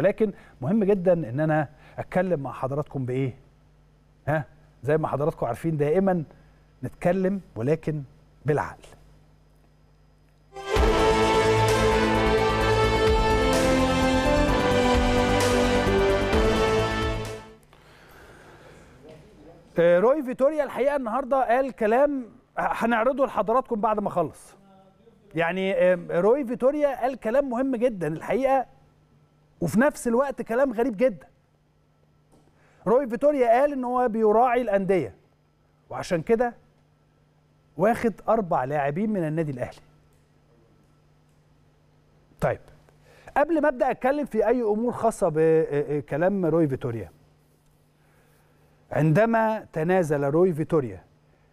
ولكن مهم جدا ان انا اتكلم مع حضراتكم بايه ها زي ما حضراتكم عارفين دائما نتكلم ولكن بالعقل آه، روي فيتوريا الحقيقه النهارده قال كلام هنعرضه لحضراتكم بعد ما اخلص يعني آه، روي فيتوريا قال كلام مهم جدا الحقيقه وفي نفس الوقت كلام غريب جدا روي فيتوريا قال ان هو بيراعي الانديه وعشان كده واخد اربع لاعبين من النادي الاهلي طيب قبل ما ابدا اتكلم في اي امور خاصه بكلام آه، آه، روي فيتوريا عندما تنازل روي فيتوريا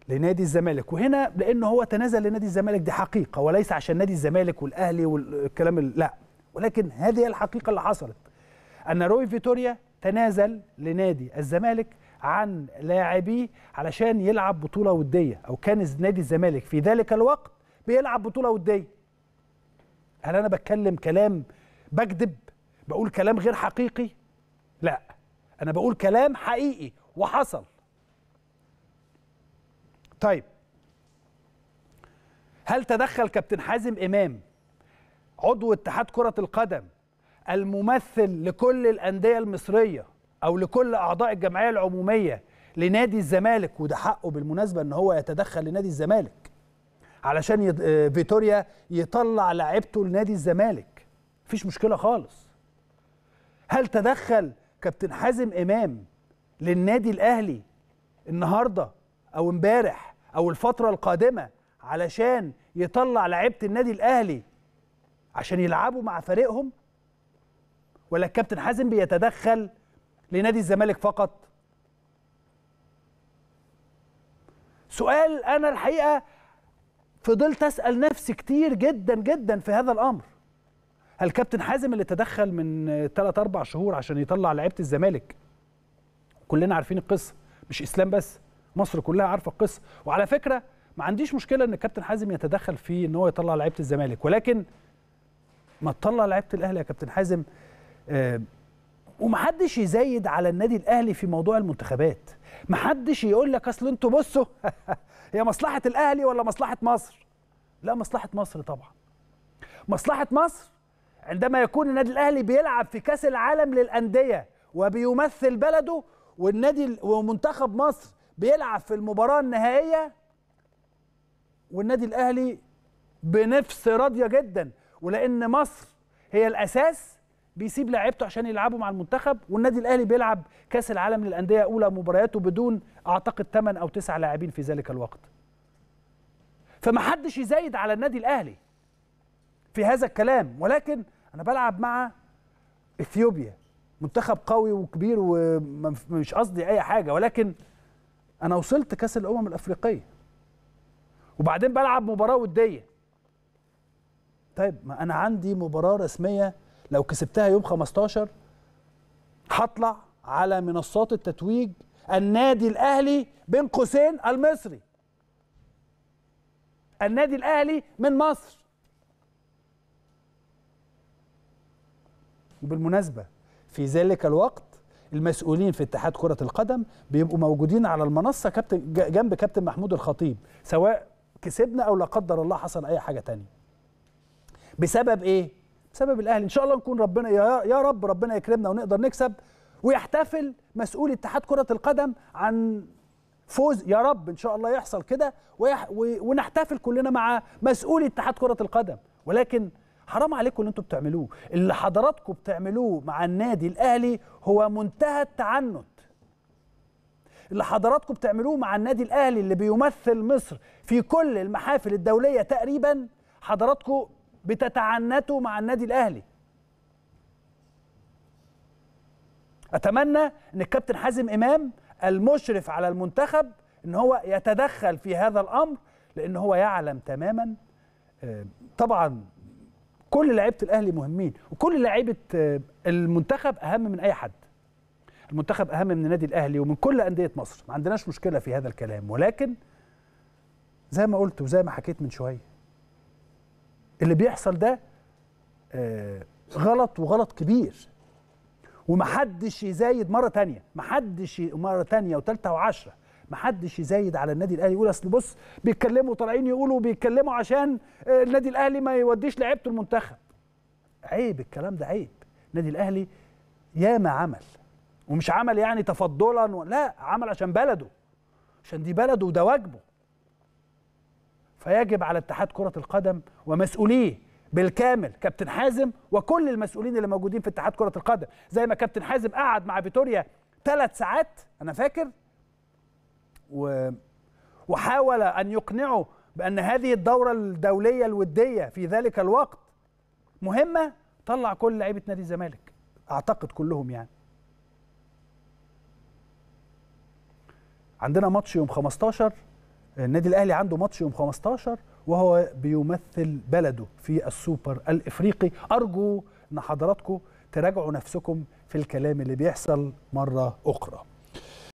لنادي الزمالك وهنا لان هو تنازل لنادي الزمالك دي حقيقه وليس عشان نادي الزمالك والاهلي والكلام لا ولكن هذه الحقيقة اللي حصلت أن روي فيتوريا تنازل لنادي الزمالك عن لاعبيه علشان يلعب بطولة ودية أو كان نادي الزمالك في ذلك الوقت بيلعب بطولة ودية هل أنا بتكلم كلام بكذب بقول كلام غير حقيقي لا أنا بقول كلام حقيقي وحصل طيب هل تدخل كابتن حازم إمام عضو اتحاد كرة القدم الممثل لكل الأندية المصرية أو لكل أعضاء الجمعية العمومية لنادي الزمالك وده حقه بالمناسبة أن هو يتدخل لنادي الزمالك علشان يد... آه، فيتوريا يطلع لعيبته لنادي الزمالك مفيش مشكلة خالص هل تدخل كابتن حازم إمام للنادي الأهلي النهاردة أو امبارح أو الفترة القادمة علشان يطلع لعيبة النادي الأهلي عشان يلعبوا مع فريقهم ولا الكابتن حازم بيتدخل لنادي الزمالك فقط سؤال انا الحقيقه فضلت اسال نفسي كتير جدا جدا في هذا الامر هل كابتن حازم اللي تدخل من 3 4 شهور عشان يطلع لعيبه الزمالك كلنا عارفين القصه مش اسلام بس مصر كلها عارفه القصه وعلى فكره ما عنديش مشكله ان الكابتن حازم يتدخل في ان هو يطلع لعيبه الزمالك ولكن ما تطلع لعيبه الاهلي يا كابتن حازم آه، ومحدش يزايد على النادي الاهلي في موضوع المنتخبات محدش يقول لك اصل انتوا بصوا هي مصلحه الاهلي ولا مصلحه مصر لا مصلحه مصر طبعا مصلحه مصر عندما يكون النادي الاهلي بيلعب في كاس العالم للانديه وبيمثل بلده والنادي ومنتخب مصر بيلعب في المباراه النهائيه والنادي الاهلي بنفس راضيه جدا ولان مصر هي الاساس بيسيب لعيبته عشان يلعبوا مع المنتخب والنادي الاهلي بيلعب كاس العالم للانديه اولى مبارياته بدون اعتقد 8 او 9 لاعبين في ذلك الوقت فمحدش يزايد على النادي الاهلي في هذا الكلام ولكن انا بلعب مع اثيوبيا منتخب قوي وكبير ومش قصدي اي حاجه ولكن انا وصلت كاس الامم الافريقيه وبعدين بلعب مباراه وديه طيب ما انا عندي مباراه رسميه لو كسبتها يوم 15 هطلع على منصات التتويج النادي الاهلي بين قوسين المصري النادي الاهلي من مصر وبالمناسبه في ذلك الوقت المسؤولين في اتحاد كرة القدم بيبقوا موجودين على المنصة كابتن جنب كابتن محمود الخطيب سواء كسبنا أو لا قدر الله حصل أي حاجة تانية بسبب ايه بسبب الاهلي ان شاء الله نكون ربنا يا رب ربنا يكرمنا ونقدر نكسب ويحتفل مسؤول اتحاد كره القدم عن فوز يا رب ان شاء الله يحصل كده ونحتفل كلنا مع مسؤول اتحاد كره القدم ولكن حرام عليكم اللي انتم بتعملوه اللي حضراتكم بتعملوه مع النادي الاهلي هو منتهى التعنت اللي حضراتكم بتعملوه مع النادي الاهلي اللي بيمثل مصر في كل المحافل الدوليه تقريبا حضراتكم بتتعنته مع النادي الاهلي اتمنى ان الكابتن حازم امام المشرف على المنتخب ان هو يتدخل في هذا الامر لان هو يعلم تماما آه، طبعا كل لعيبه الاهلي مهمين وكل لعيبه آه، المنتخب اهم من اي حد المنتخب اهم من النادي الاهلي ومن كل انديه مصر ما عندناش مشكله في هذا الكلام ولكن زي ما قلت وزي ما حكيت من شويه اللي بيحصل ده آه، غلط وغلط كبير ومحدش يزايد مره تانية محدش مره تانية وثالثه وعشره محدش يزايد على النادي الاهلي يقول اصل بص بيتكلموا طالعين يقولوا بيتكلموا عشان آه، النادي الاهلي ما يوديش لعيبته المنتخب عيب الكلام ده عيب النادي الاهلي ياما عمل ومش عمل يعني تفضلا لا عمل عشان بلده عشان دي بلده وده واجبه فيجب على اتحاد كرة القدم ومسؤوليه بالكامل كابتن حازم وكل المسؤولين اللي موجودين في اتحاد كرة القدم زي ما كابتن حازم قعد مع فيتوريا ثلاث ساعات أنا فاكر و... وحاول أن يقنعه بأن هذه الدورة الدولية الودية في ذلك الوقت مهمة طلع كل لعيبة نادي الزمالك أعتقد كلهم يعني عندنا ماتش يوم 15 النادي الاهلي عنده ماتش يوم 15 وهو بيمثل بلده في السوبر الافريقي ارجو ان حضراتكم تراجعوا نفسكم في الكلام اللي بيحصل مره اخرى